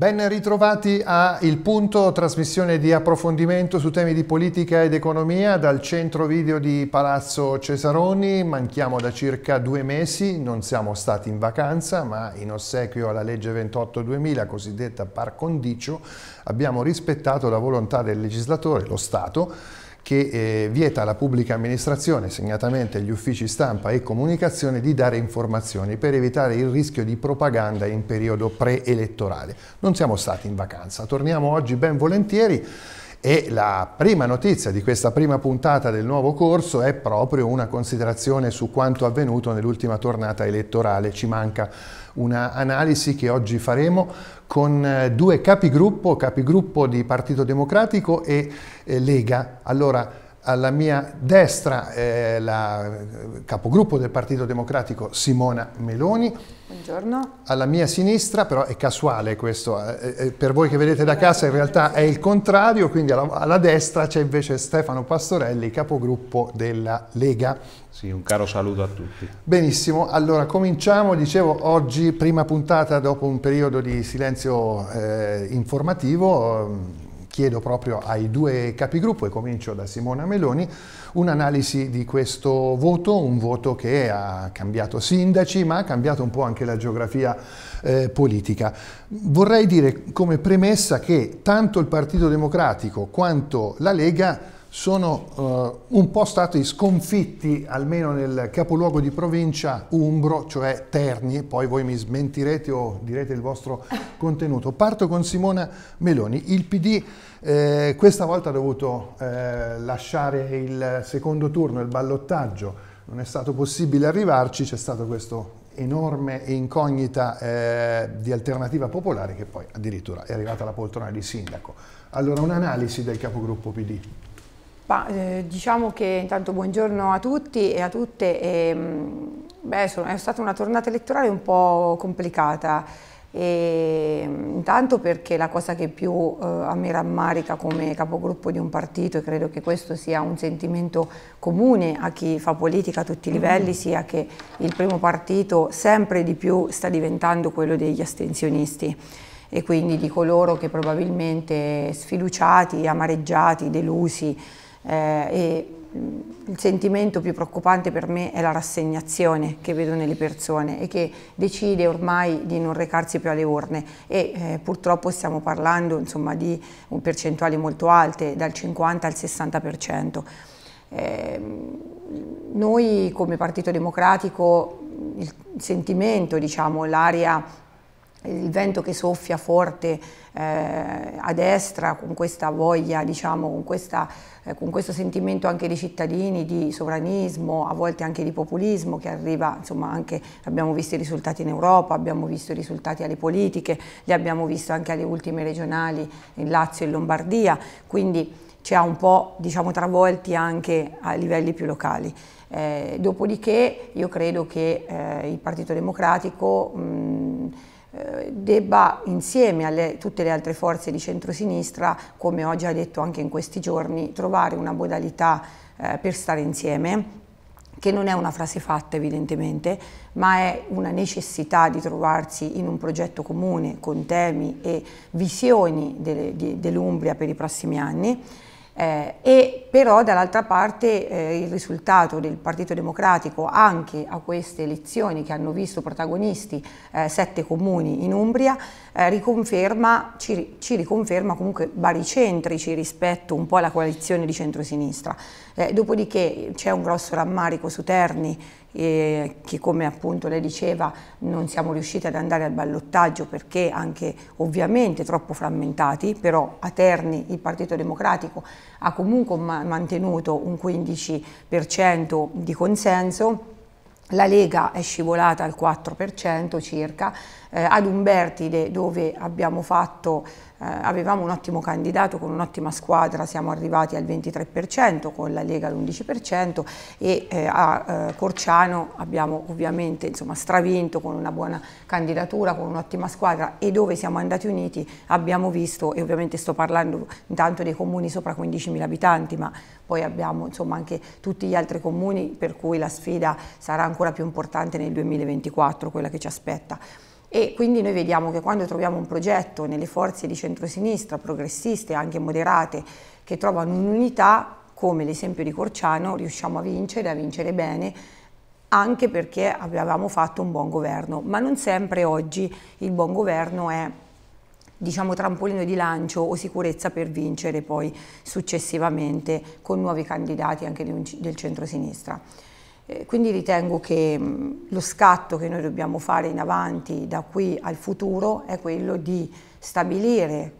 Ben ritrovati a Il Punto, trasmissione di approfondimento su temi di politica ed economia dal centro video di Palazzo Cesaroni. Manchiamo da circa due mesi, non siamo stati in vacanza, ma in ossequio alla legge 28-2000, cosiddetta par condicio, abbiamo rispettato la volontà del legislatore, lo Stato, che eh, vieta alla pubblica amministrazione, segnatamente gli uffici stampa e comunicazione, di dare informazioni per evitare il rischio di propaganda in periodo preelettorale. Non siamo stati in vacanza, torniamo oggi ben volentieri. E la prima notizia di questa prima puntata del nuovo corso è proprio una considerazione su quanto avvenuto nell'ultima tornata elettorale. Ci manca un'analisi che oggi faremo con eh, due capigruppo, capigruppo di Partito Democratico e eh, Lega. Allora, alla mia destra eh, la eh, capogruppo del Partito Democratico Simona Meloni, Buongiorno. Alla mia sinistra, però è casuale questo, eh, eh, eh, per voi che vedete da casa in realtà è il contrario, quindi alla, alla destra c'è invece Stefano Pastorelli, capogruppo della Lega. Sì, un caro saluto a tutti. Benissimo, allora cominciamo, dicevo oggi prima puntata dopo un periodo di silenzio eh, informativo chiedo proprio ai due capigruppo e comincio da Simona Meloni un'analisi di questo voto, un voto che ha cambiato sindaci ma ha cambiato un po' anche la geografia eh, politica. Vorrei dire come premessa che tanto il Partito Democratico quanto la Lega sono eh, un po' stati sconfitti, almeno nel capoluogo di provincia Umbro, cioè Terni, poi voi mi smentirete o direte il vostro contenuto. Parto con Simona Meloni. Il PD eh, questa volta ha dovuto eh, lasciare il secondo turno, il ballottaggio, non è stato possibile arrivarci, c'è stato questo enorme incognita eh, di alternativa popolare che poi addirittura è arrivata alla poltrona di sindaco. Allora un'analisi del capogruppo PD. Ma, eh, diciamo che intanto buongiorno a tutti e a tutte. E, mm, beh, è stata una tornata elettorale un po' complicata. E, mm, intanto perché la cosa che più eh, a me rammarica come capogruppo di un partito e credo che questo sia un sentimento comune a chi fa politica a tutti i livelli mm. sia che il primo partito sempre di più sta diventando quello degli astensionisti e quindi di coloro che probabilmente sfiduciati, amareggiati, delusi eh, e mm, il sentimento più preoccupante per me è la rassegnazione che vedo nelle persone e che decide ormai di non recarsi più alle urne e eh, purtroppo stiamo parlando insomma, di percentuali molto alte, dal 50 al 60%. Eh, noi come Partito Democratico il sentimento, diciamo, l'aria il vento che soffia forte eh, a destra con questa voglia, diciamo, con, questa, eh, con, questo sentimento anche dei cittadini di sovranismo, a volte anche di populismo che arriva, insomma anche, abbiamo visto i risultati in Europa, abbiamo visto i risultati alle politiche, li abbiamo visto anche alle ultime regionali in Lazio e Lombardia, quindi ci ha un po' diciamo, travolti anche a livelli più locali. Eh, dopodiché io credo che eh, il Partito Democratico mh, eh, debba insieme a tutte le altre forze di centrosinistra, come ho già detto anche in questi giorni, trovare una modalità eh, per stare insieme che non è una frase fatta evidentemente, ma è una necessità di trovarsi in un progetto comune con temi e visioni dell'Umbria per i prossimi anni eh, e però dall'altra parte eh, il risultato del Partito Democratico anche a queste elezioni che hanno visto protagonisti eh, sette comuni in Umbria eh, riconferma, ci, ci riconferma comunque baricentrici rispetto un po' alla coalizione di centrosinistra. Eh, dopodiché c'è un grosso rammarico su Terni eh, che come appunto lei diceva non siamo riusciti ad andare al ballottaggio perché anche ovviamente troppo frammentati, però a Terni il Partito Democratico ha comunque ma mantenuto un 15% di consenso la Lega è scivolata al 4% circa, eh, ad Umbertide dove abbiamo fatto, eh, avevamo un ottimo candidato con un'ottima squadra, siamo arrivati al 23%, con la Lega all'11% e eh, a eh, Corciano abbiamo ovviamente insomma, stravinto con una buona candidatura, con un'ottima squadra e dove siamo andati uniti abbiamo visto, e ovviamente sto parlando intanto dei comuni sopra 15.000 abitanti, ma poi abbiamo insomma, anche tutti gli altri comuni per cui la sfida sarà ancora più importante nel 2024, quella che ci aspetta. E quindi noi vediamo che quando troviamo un progetto nelle forze di centrosinistra, progressiste, anche moderate, che trovano un'unità, come l'esempio di Corciano, riusciamo a vincere, a vincere bene, anche perché avevamo fatto un buon governo. Ma non sempre oggi il buon governo è diciamo trampolino di lancio o sicurezza per vincere poi successivamente con nuovi candidati anche del centrosinistra. sinistra eh, quindi ritengo che mm, lo scatto che noi dobbiamo fare in avanti da qui al futuro è quello di stabilire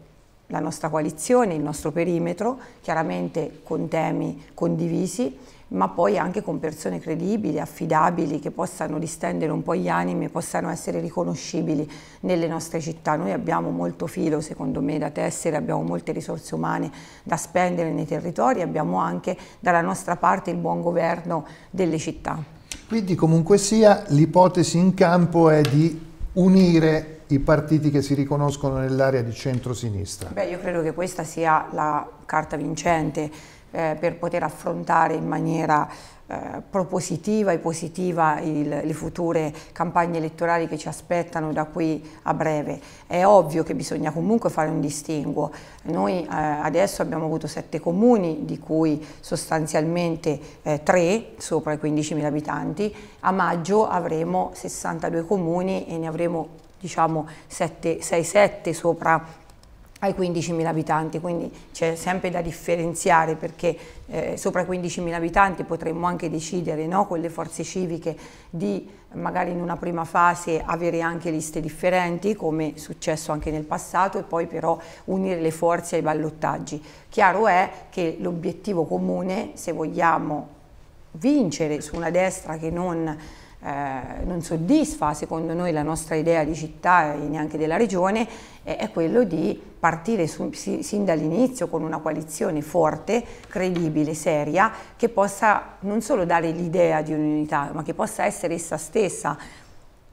la nostra coalizione, il nostro perimetro, chiaramente con temi condivisi ma poi anche con persone credibili, affidabili, che possano distendere un po' gli animi e possano essere riconoscibili nelle nostre città. Noi abbiamo molto filo, secondo me, da tessere, abbiamo molte risorse umane da spendere nei territori, abbiamo anche dalla nostra parte il buon governo delle città. Quindi comunque sia l'ipotesi in campo è di unire i partiti che si riconoscono nell'area di centro-sinistra. Beh, io credo che questa sia la carta vincente eh, per poter affrontare in maniera eh, propositiva e positiva il, le future campagne elettorali che ci aspettano da qui a breve. È ovvio che bisogna comunque fare un distinguo. Noi eh, adesso abbiamo avuto sette comuni, di cui sostanzialmente eh, tre sopra i 15.000 abitanti. A maggio avremo 62 comuni e ne avremo diciamo 6-7 sopra ai 15.000 abitanti, quindi c'è sempre da differenziare perché eh, sopra i 15.000 abitanti potremmo anche decidere no, con le forze civiche di magari in una prima fase avere anche liste differenti come è successo anche nel passato e poi però unire le forze ai ballottaggi. Chiaro è che l'obiettivo comune, se vogliamo vincere su una destra che non eh, non soddisfa secondo noi la nostra idea di città e neanche della regione è quello di partire su, sin dall'inizio con una coalizione forte, credibile, seria, che possa non solo dare l'idea di un'unità, ma che possa essere essa stessa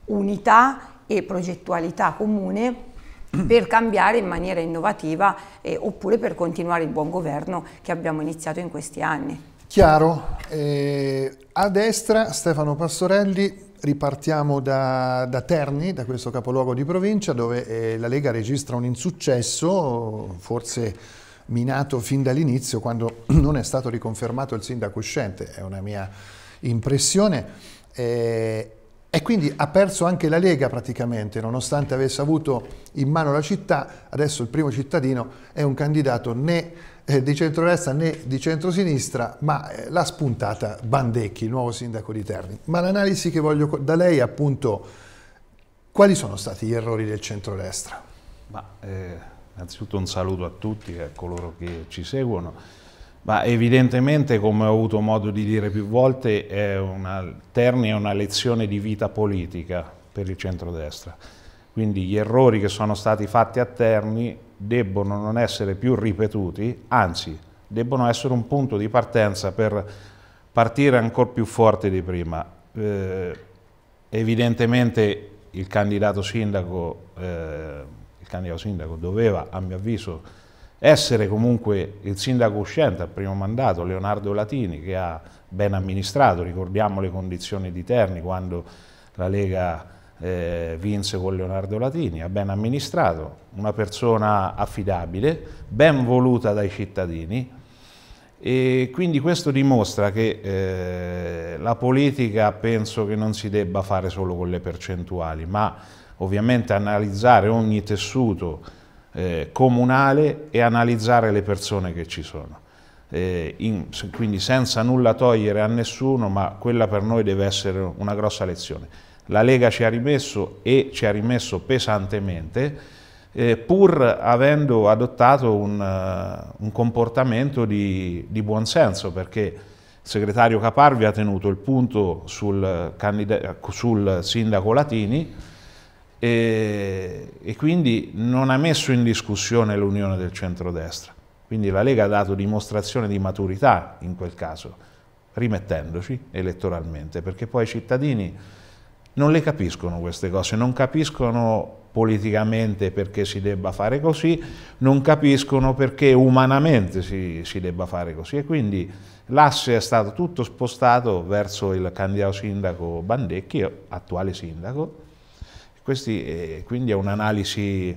unità e progettualità comune per cambiare in maniera innovativa eh, oppure per continuare il buon governo che abbiamo iniziato in questi anni. Chiaro, eh, a destra Stefano Pastorelli, Ripartiamo da, da, Terni, da questo capoluogo di provincia dove eh, la Lega registra un insuccesso, forse minato fin dall'inizio quando non è stato riconfermato il sindaco uscente, è una mia impressione. Eh, e quindi ha perso anche la Lega praticamente, nonostante avesse avuto in mano la città, adesso il primo cittadino è un candidato né eh, di centrodestra né di centrosinistra, ma eh, l'ha spuntata Bandecchi, il nuovo sindaco di Terni. Ma l'analisi che voglio da lei è appunto quali sono stati gli errori del centrodestra? Ma, eh, innanzitutto un saluto a tutti, e a coloro che ci seguono. Ma evidentemente, come ho avuto modo di dire più volte, è una, Terni è una lezione di vita politica per il centrodestra. Quindi gli errori che sono stati fatti a Terni debbono non essere più ripetuti, anzi debbono essere un punto di partenza per partire ancora più forte di prima. Eh, evidentemente il candidato sindaco, eh, il candidato sindaco doveva, a mio avviso, essere comunque il sindaco uscente al primo mandato, Leonardo Latini, che ha ben amministrato, ricordiamo le condizioni di Terni quando la Lega eh, vinse con Leonardo Latini, ha ben amministrato, una persona affidabile, ben voluta dai cittadini e quindi questo dimostra che eh, la politica penso che non si debba fare solo con le percentuali, ma ovviamente analizzare ogni tessuto eh, comunale e analizzare le persone che ci sono. Eh, in, quindi senza nulla togliere a nessuno, ma quella per noi deve essere una grossa lezione. La Lega ci ha rimesso e ci ha rimesso pesantemente, eh, pur avendo adottato un, uh, un comportamento di, di buonsenso, perché il segretario Caparvi ha tenuto il punto sul, sul sindaco Latini, e, e quindi non ha messo in discussione l'unione del centrodestra. Quindi la Lega ha dato dimostrazione di maturità in quel caso, rimettendoci elettoralmente, perché poi i cittadini non le capiscono queste cose, non capiscono politicamente perché si debba fare così, non capiscono perché umanamente si, si debba fare così e quindi l'asse è stato tutto spostato verso il candidato sindaco Bandecchi, attuale sindaco, questi, eh, quindi è un'analisi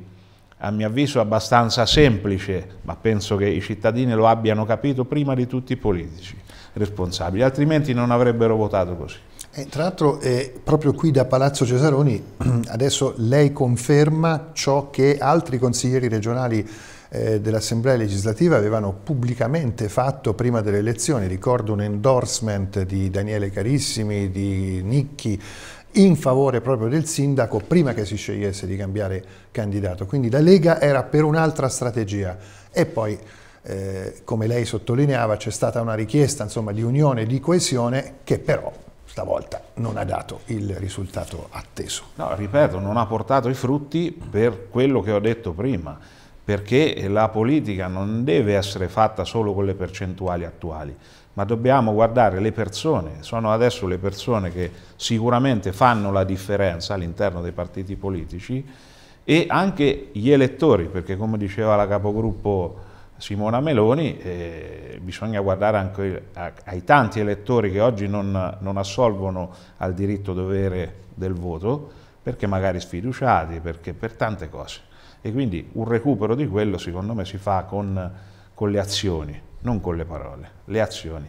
a mio avviso abbastanza semplice, ma penso che i cittadini lo abbiano capito prima di tutti i politici responsabili, altrimenti non avrebbero votato così. E eh, tra l'altro eh, proprio qui da Palazzo Cesaroni adesso lei conferma ciò che altri consiglieri regionali eh, dell'Assemblea legislativa avevano pubblicamente fatto prima delle elezioni, ricordo un endorsement di Daniele Carissimi, di Nicchi, in favore proprio del sindaco prima che si scegliesse di cambiare candidato. Quindi la Lega era per un'altra strategia e poi eh, come lei sottolineava c'è stata una richiesta insomma, di unione e di coesione che però stavolta non ha dato il risultato atteso. No, ripeto, non ha portato i frutti per quello che ho detto prima perché la politica non deve essere fatta solo con le percentuali attuali, ma dobbiamo guardare le persone, sono adesso le persone che sicuramente fanno la differenza all'interno dei partiti politici e anche gli elettori, perché come diceva la capogruppo Simona Meloni, eh, bisogna guardare anche ai tanti elettori che oggi non, non assolvono al diritto dovere del voto, perché magari sfiduciati, perché per tante cose. E quindi un recupero di quello secondo me si fa con, con le azioni non con le parole, le azioni.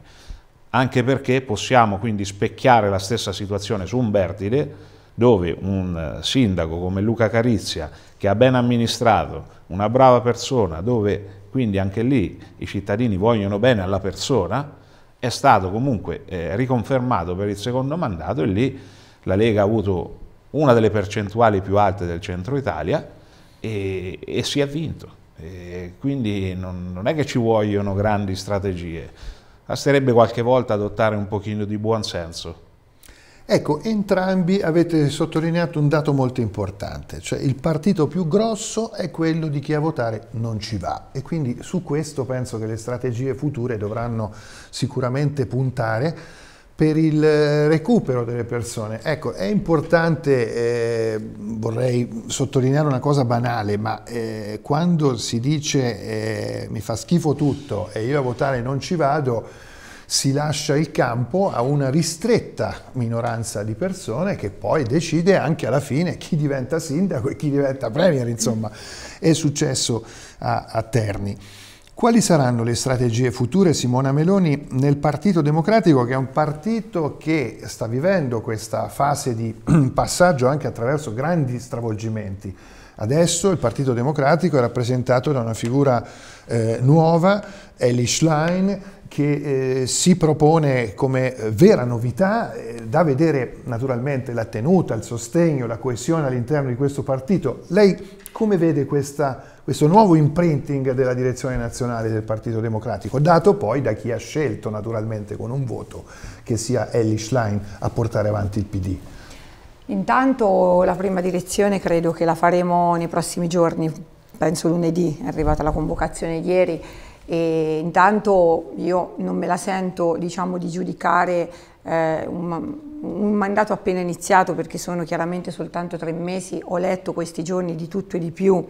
Anche perché possiamo quindi specchiare la stessa situazione su Umbertide, dove un eh, sindaco come Luca Carizia, che ha ben amministrato, una brava persona, dove quindi anche lì i cittadini vogliono bene alla persona, è stato comunque eh, riconfermato per il secondo mandato e lì la Lega ha avuto una delle percentuali più alte del centro Italia e, e si è vinto. E quindi non, non, è che ci vogliono grandi strategie, basterebbe qualche volta adottare un pochino di buonsenso. Ecco, entrambi avete sottolineato un dato molto importante, cioè il partito più grosso è quello di chi a votare non ci va e quindi su questo penso che le strategie future dovranno sicuramente puntare per il eh, recupero delle persone. Ecco, è importante, eh, vorrei sottolineare una cosa banale, ma eh, quando si dice eh, mi fa schifo tutto e io a votare non ci vado, si lascia il campo a una ristretta minoranza di persone che poi decide anche alla fine chi diventa sindaco e chi diventa premier, insomma, è successo a, a Terni. Quali saranno le strategie future, Simona Meloni, nel Partito Democratico, che è un partito che sta vivendo questa fase di passaggio anche attraverso grandi stravolgimenti? Adesso il Partito Democratico è rappresentato da una figura eh, nuova, Elish Schlein, che eh, si propone come eh, vera novità, eh, da vedere naturalmente la tenuta, il sostegno, la coesione all'interno di questo partito. Lei come vede questa, questo nuovo imprinting della direzione nazionale del Partito Democratico, dato poi da chi ha scelto naturalmente con un voto che sia Ellie Schlein a portare avanti il PD? Intanto la prima direzione credo che la faremo nei prossimi giorni, penso lunedì, è arrivata la convocazione ieri, e intanto io non me la sento diciamo, di giudicare eh, un, un, mandato appena iniziato perché sono chiaramente soltanto tre mesi, ho letto questi giorni di tutto e di più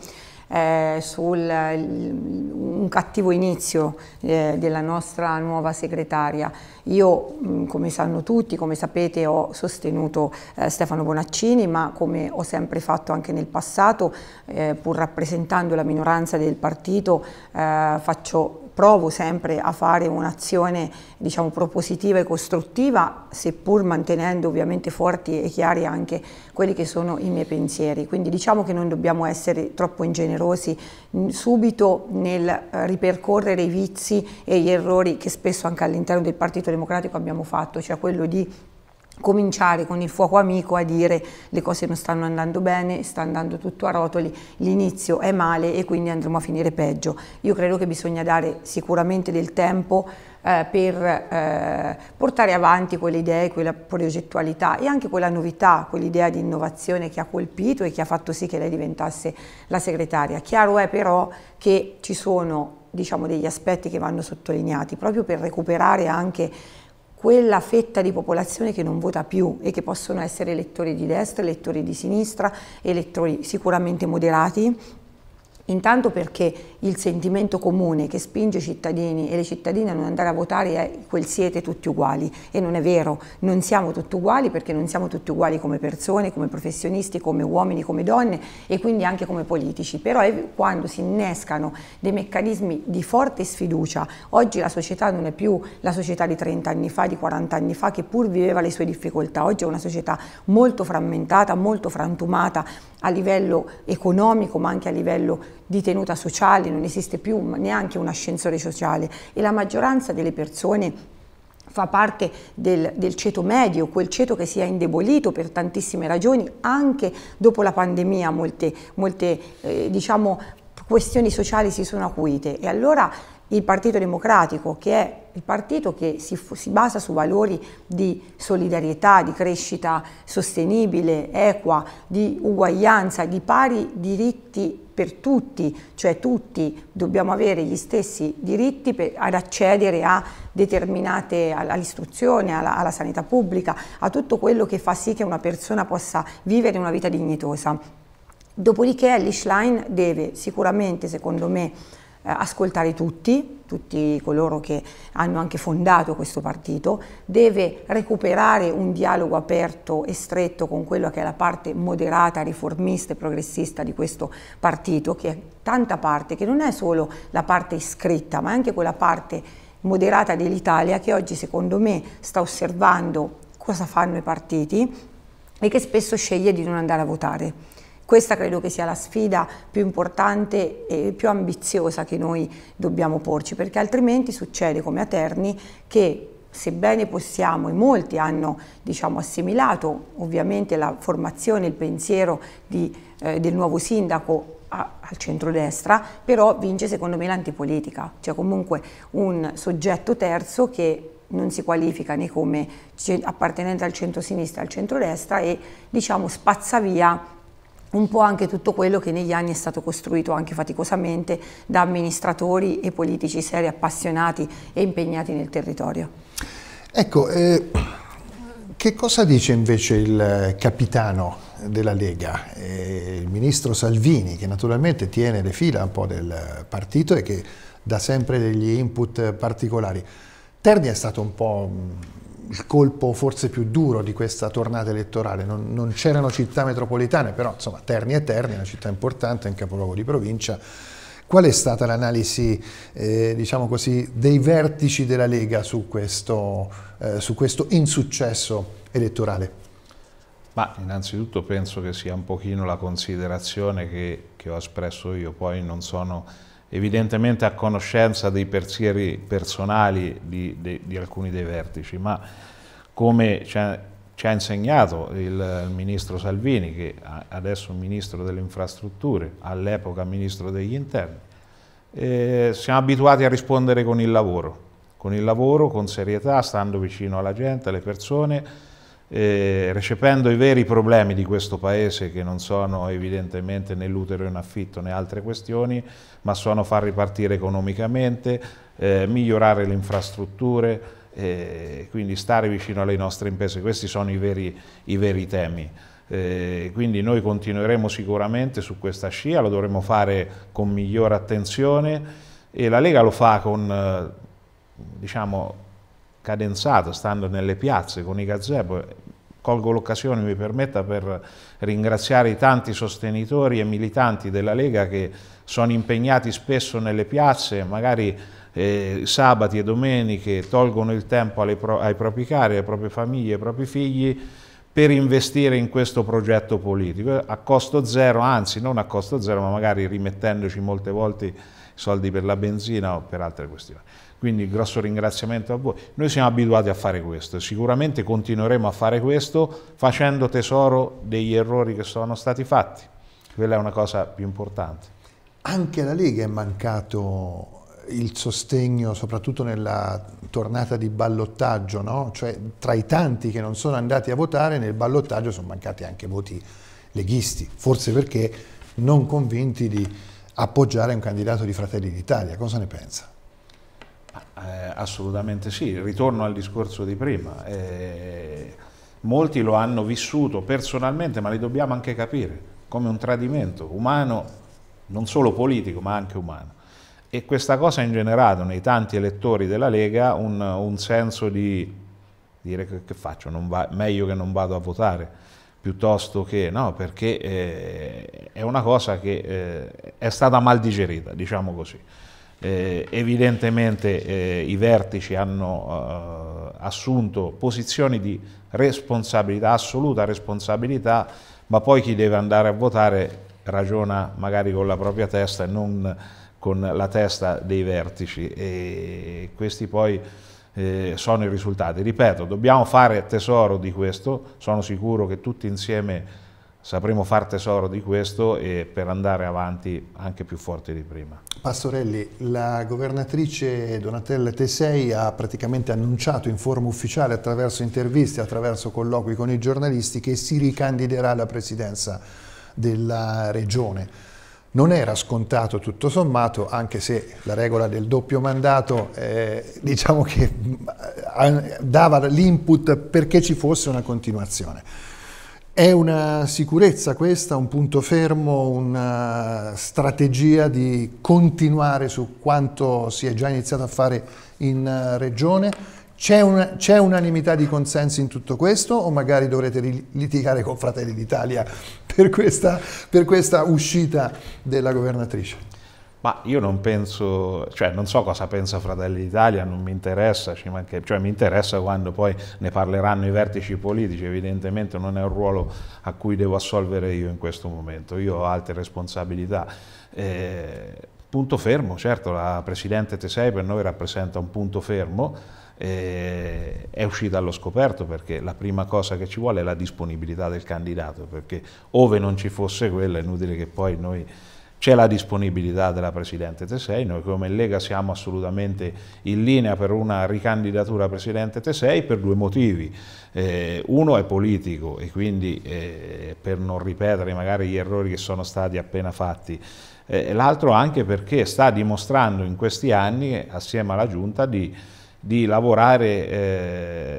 eh, su un cattivo inizio eh, della nostra nuova segretaria. Io, mm, come sanno tutti, come sapete, ho sostenuto eh, Stefano Bonaccini, ma come ho sempre fatto anche nel passato, eh, pur rappresentando la minoranza del partito, eh, faccio provo sempre a fare un'azione diciamo, propositiva e costruttiva, seppur mantenendo ovviamente forti e chiari anche quelli che sono i miei pensieri. Quindi diciamo che non dobbiamo essere troppo ingenerosi subito nel eh, ripercorrere i vizi e gli errori che spesso anche all'interno del Partito Democratico abbiamo fatto, cioè quello di cominciare con il fuoco amico a dire le cose non stanno andando bene, sta andando tutto a rotoli, l'inizio è male e quindi andremo a finire peggio. Io credo che bisogna dare sicuramente del tempo eh, per eh, portare avanti quelle idee, quella progettualità e anche quella novità, quell'idea di innovazione che ha colpito e che ha fatto sì che lei diventasse la segretaria. Chiaro è però che ci sono diciamo, degli aspetti che vanno sottolineati proprio per recuperare anche quella fetta di popolazione che non vota più e che possono essere elettori di destra, elettori di sinistra, elettori sicuramente moderati, Intanto perché il sentimento comune che spinge i cittadini e le cittadine a non andare a votare è quel siete tutti uguali e non è vero, non siamo tutti uguali perché non siamo tutti uguali come persone, come professionisti, come uomini, come donne e quindi anche come politici, però è quando si innescano dei meccanismi di forte sfiducia, oggi la società non è più la società di 30 anni fa, di 40 anni fa che pur viveva le sue difficoltà, oggi è una società molto frammentata, molto frantumata, a livello economico ma anche a livello di tenuta sociale, non esiste più neanche un ascensore sociale e la maggioranza delle persone fa parte del, del, ceto medio, quel ceto che si è indebolito per tantissime ragioni, anche dopo la pandemia molte, molte eh, diciamo, questioni sociali si sono acuite e allora il Partito Democratico, che è il partito che si, si, basa su valori di solidarietà, di crescita sostenibile, equa, di uguaglianza, di pari diritti per tutti, cioè tutti dobbiamo avere gli stessi diritti per, ad accedere a determinate, all'istruzione, alla, alla sanità pubblica, a tutto quello che fa sì che una persona possa vivere una vita dignitosa. Dopodiché Ellie Line deve sicuramente, secondo me, eh, ascoltare tutti, tutti coloro che hanno anche fondato questo partito, deve recuperare un dialogo aperto e stretto con quella che è la parte moderata, riformista e progressista di questo partito, che è tanta parte, che non è solo la parte iscritta, ma anche quella parte moderata dell'Italia che oggi secondo me sta osservando cosa fanno i partiti e che spesso sceglie di non andare a votare. Questa credo che sia la sfida più importante e più ambiziosa che noi dobbiamo porci, perché altrimenti succede come a Terni che sebbene possiamo, e molti hanno diciamo, assimilato ovviamente la formazione, il pensiero di, eh, del nuovo sindaco a, al centrodestra, però vince secondo me l'antipolitica, cioè comunque un soggetto terzo che non si qualifica né come appartenente al centro-sinistra, al centro-destra e diciamo spazza via un po' anche tutto quello che negli anni è stato costruito anche faticosamente da amministratori e politici seri appassionati e impegnati nel territorio. Ecco, eh, che cosa dice invece il capitano della Lega, eh, il ministro Salvini, che naturalmente tiene le fila un po' del partito e che dà sempre degli input particolari. Terni è stato un po' mm, il colpo forse più duro di questa tornata elettorale. Non, non c'erano città metropolitane, però insomma Terni e Terni una città importante, è un capoluogo di provincia. Qual è stata l'analisi, eh, diciamo così, dei vertici della Lega su questo, eh, su questo insuccesso elettorale? Ma innanzitutto penso che sia un pochino la considerazione che, che ho espresso io, poi non sono evidentemente a conoscenza dei pensieri personali di, di, di, alcuni dei vertici, ma come ci ha, ci ha insegnato il, ministro Salvini, che adesso è ministro delle infrastrutture, all'epoca ministro degli interni, eh, siamo abituati a rispondere con il lavoro, con il lavoro, con serietà, stando vicino alla gente, alle persone, eh, recependo i veri problemi di questo paese che non sono evidentemente né l'utero in affitto né altre questioni, ma sono far ripartire economicamente, eh, migliorare le infrastrutture, eh, quindi stare vicino alle nostre imprese, questi sono i veri, i veri temi. Eh, quindi noi continueremo sicuramente su questa scia, lo dovremo fare con migliore attenzione e la Lega lo fa con eh, diciamo, cadenzato, stando nelle piazze con i gazebo. Colgo l'occasione, mi permetta, per ringraziare i tanti sostenitori e militanti della Lega che sono impegnati spesso nelle piazze, magari eh, sabati e domeniche, tolgono il tempo pro ai propri cari, alle proprie famiglie, ai propri figli per investire in questo progetto politico a costo zero, anzi non a costo zero, ma magari rimettendoci molte volte soldi per la benzina o per altre questioni. Quindi grosso ringraziamento a voi. Noi siamo abituati a fare questo, sicuramente continueremo a fare questo facendo tesoro degli errori che sono stati fatti. Quella è una cosa più importante. Anche alla Lega è mancato il sostegno, soprattutto nella tornata di ballottaggio, no? cioè tra i tanti che non sono andati a votare nel ballottaggio sono mancati anche voti leghisti, forse perché non convinti di appoggiare un candidato di Fratelli d'Italia. Cosa ne pensa? Eh, assolutamente sì, ritorno al discorso di prima. Eh, molti lo hanno vissuto personalmente, ma li dobbiamo anche capire, come un tradimento umano, non solo politico, ma anche umano. E questa cosa ha ingenerato nei tanti elettori della Lega un, un senso di dire che, che faccio, va, meglio che non vado a votare, piuttosto che no, perché eh, è una cosa che eh, è stata mal digerita, diciamo così. Eh, evidentemente eh, i vertici hanno eh, assunto posizioni di responsabilità, assoluta responsabilità, ma poi chi deve andare a votare ragiona magari con la propria testa e non con la testa dei vertici e questi poi eh, sono i risultati. Ripeto, dobbiamo fare tesoro di questo, sono sicuro che tutti insieme sapremo far tesoro di questo e per andare avanti anche più forti di prima. Pastorelli, la governatrice Donatella Tesei ha praticamente annunciato in forma ufficiale attraverso interviste, attraverso colloqui con i giornalisti che si ricandiderà alla presidenza della regione. Non era scontato tutto sommato, anche se la regola del doppio mandato eh, diciamo che eh, dava l'input perché ci fosse una continuazione. È una sicurezza questa, un punto fermo, una strategia di continuare su quanto si è già iniziato a fare in eh, regione? C'è, una, unanimità di consensi in tutto questo o magari dovrete litigare con Fratelli d'Italia per, per questa uscita della governatrice? Ma io non penso, cioè non so cosa pensa Fratelli d'Italia, non mi interessa, manche, cioè mi interessa quando poi ne parleranno i vertici politici, evidentemente non è un ruolo a cui devo assolvere io in questo momento, io ho altre responsabilità. Eh, punto fermo, certo la Presidente Tesei per noi rappresenta un punto fermo, eh, è uscita allo scoperto perché la prima cosa che ci vuole è la disponibilità del candidato, perché ove non ci fosse quella è inutile che poi noi c'è la disponibilità della Presidente Tesei, noi come Lega siamo assolutamente in linea per una ricandidatura Presidente Tesei per due motivi. Eh, uno è politico e quindi eh, per non ripetere magari gli errori che sono stati appena fatti, eh, l'altro anche perché sta dimostrando in questi anni assieme alla Giunta di di lavorare,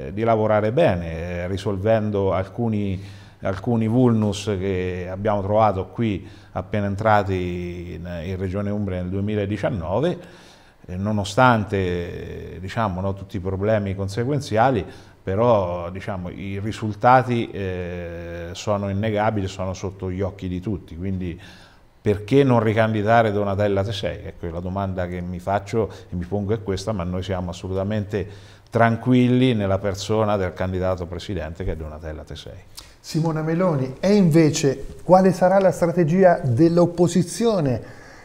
eh, di lavorare, bene, eh, risolvendo alcuni alcuni vulnus che abbiamo trovato qui appena entrati in, in Regione Umbria nel 2019, eh, nonostante diciamo, no, tutti i problemi conseguenziali, però diciamo, i risultati eh, sono innegabili, sono sotto gli occhi di tutti, quindi perché non ricandidare Donatella Tesei? Ecco, la domanda che mi faccio e mi pongo è questa, ma noi siamo assolutamente tranquilli nella persona del candidato presidente che è Donatella Tesei. Simona Meloni e invece quale sarà la strategia dell'opposizione?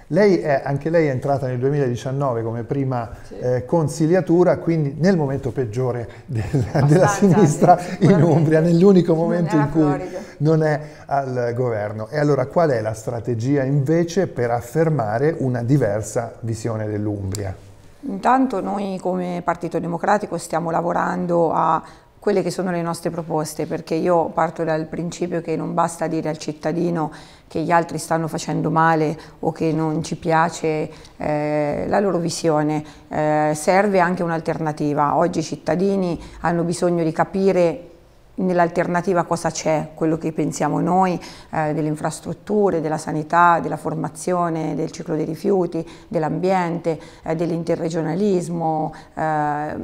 Lei è, anche lei è entrata nel 2019 come prima sì. eh, consigliatura, quindi nel momento peggiore della, della sinistra in Umbria, nell'unico momento in cui Florida. non è al governo. E allora qual è la strategia invece per affermare una diversa visione dell'Umbria? Intanto noi come Partito Democratico stiamo lavorando a quelle che sono le nostre proposte, perché io parto dal principio che non basta dire al cittadino che gli altri stanno facendo male o che non ci piace eh, la loro visione, eh, serve anche un'alternativa. Oggi i cittadini hanno bisogno di capire Nell'alternativa cosa c'è? Quello che pensiamo noi eh, delle infrastrutture, della sanità, della formazione, del ciclo dei rifiuti, dell'ambiente, eh, dell'interregionalismo, eh,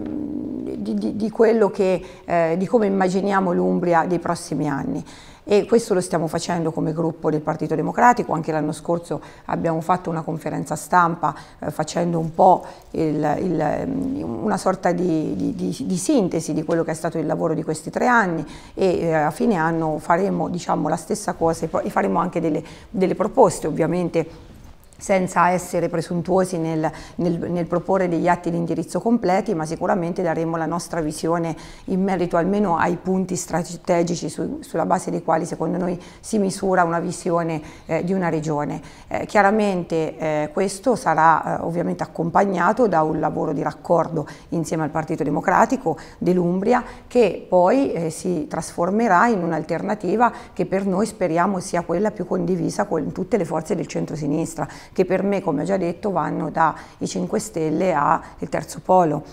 di, di, di, che, eh, di come immaginiamo l'Umbria dei prossimi anni e questo lo stiamo facendo come gruppo del Partito Democratico, anche l'anno scorso abbiamo fatto una conferenza stampa eh, facendo un po' il, il, mm, una sorta di, di, di, di, sintesi di quello che è stato il lavoro di questi tre anni e eh, a fine anno faremo diciamo, la stessa cosa e, faremo anche delle, delle proposte ovviamente senza essere presuntuosi nel, nel, nel, proporre degli atti di indirizzo completi, ma sicuramente daremo la nostra visione in merito almeno ai punti strategici su, sulla base dei quali secondo noi si misura una visione eh, di una regione. Eh, chiaramente eh, questo sarà eh, ovviamente accompagnato da un lavoro di raccordo insieme al Partito Democratico dell'Umbria che poi eh, si trasformerà in un'alternativa che per noi speriamo sia quella più condivisa con tutte le forze del centro-sinistra che per me, come ho già detto, vanno dai 5 Stelle al terzo polo.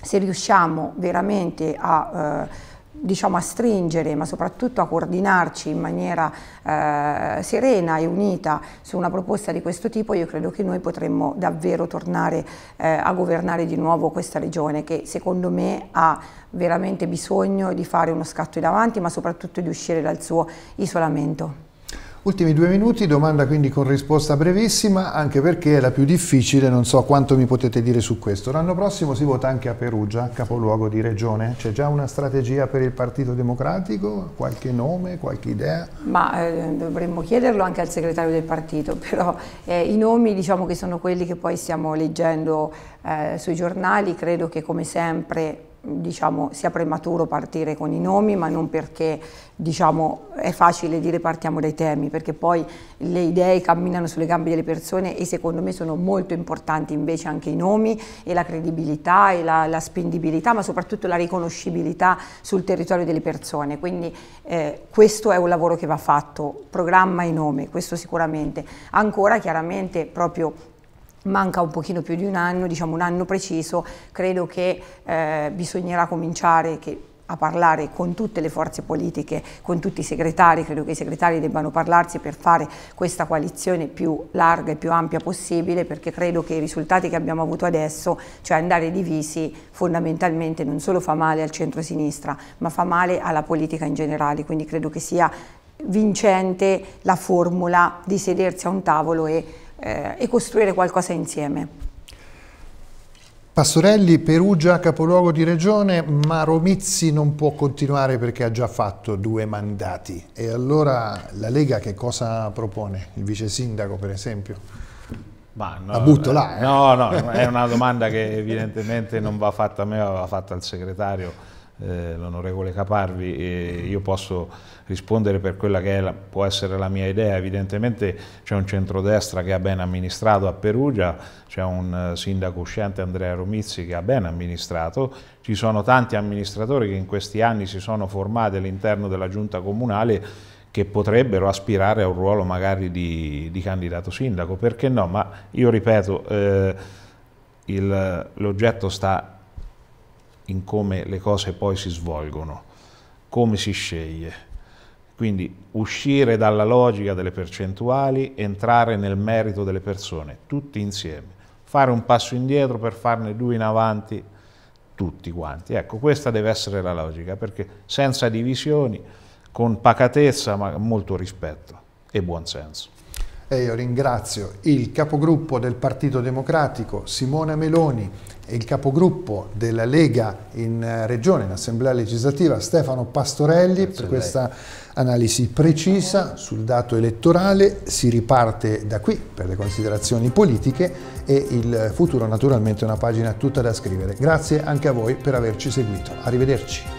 Se riusciamo veramente a... Eh, diciamo, a stringere ma soprattutto a coordinarci in maniera eh, serena e unita su una proposta di questo tipo, io credo che noi potremmo davvero tornare eh, a governare di nuovo questa regione che secondo me ha veramente bisogno di fare uno scatto in avanti ma soprattutto di uscire dal suo isolamento. Ultimi due minuti, domanda quindi con risposta brevissima, anche perché è la più difficile, non so quanto mi potete dire su questo. L'anno prossimo si vota anche a Perugia, capoluogo di regione. C'è già una strategia per il Partito Democratico? Qualche nome, qualche idea? Ma eh, dovremmo chiederlo anche al segretario del partito, però eh, i nomi diciamo che sono quelli che poi stiamo leggendo eh, sui giornali, credo che come sempre diciamo, sia prematuro partire con i nomi, ma non perché diciamo, è facile dire partiamo dai temi, perché poi le idee camminano sulle gambe delle persone e secondo me sono molto importanti invece anche i nomi e la credibilità e la, la spendibilità, ma soprattutto la riconoscibilità sul territorio delle persone. Quindi eh, questo è un lavoro che va fatto, programma e nome, questo sicuramente. Ancora chiaramente proprio manca un pochino più di un anno, diciamo un anno preciso, credo che eh, bisognerà cominciare che, a parlare con tutte le forze politiche, con tutti i segretari, credo che i segretari debbano parlarsi per fare questa coalizione più larga e più ampia possibile perché credo che i risultati che abbiamo avuto adesso, cioè andare divisi fondamentalmente non solo fa male al centro-sinistra ma fa male alla politica in generale, quindi credo che sia vincente la formula di sedersi a un tavolo e eh, e costruire qualcosa insieme. Pastorelli, Perugia, capoluogo di regione, ma Romizzi non può continuare perché ha già fatto due mandati. E allora la Lega che cosa propone? Il vice sindaco, per esempio? No, la butto là. Eh. No, no, è una domanda che evidentemente non va fatta a me, va fatta al segretario eh, l'onorevole Caparvi, eh, io posso rispondere per quella che la, può essere la mia idea. Evidentemente c'è un centrodestra che ha ben amministrato a Perugia, c'è un eh, sindaco uscente Andrea Romizzi che ha ben amministrato, ci sono tanti amministratori che in questi anni si sono formati all'interno della giunta comunale che potrebbero aspirare a un ruolo magari di, di candidato sindaco, perché no? Ma io ripeto, l'oggetto sta in come le cose poi si svolgono, come si sceglie. Quindi uscire dalla logica delle percentuali, entrare nel merito delle persone, tutti insieme. Fare un passo indietro per farne due in avanti, tutti quanti. Ecco, questa deve essere la logica, perché senza divisioni, con pacatezza, ma molto rispetto e buonsenso. E io ringrazio il capogruppo del Partito Democratico, Simona Meloni, il capogruppo della Lega in eh, Regione, in Assemblea legislativa, Stefano Pastorelli, Grazie per questa analisi precisa sul dato elettorale. Si riparte da qui per le considerazioni politiche e il futuro naturalmente è una pagina tutta da scrivere. Grazie anche a voi per averci seguito. Arrivederci.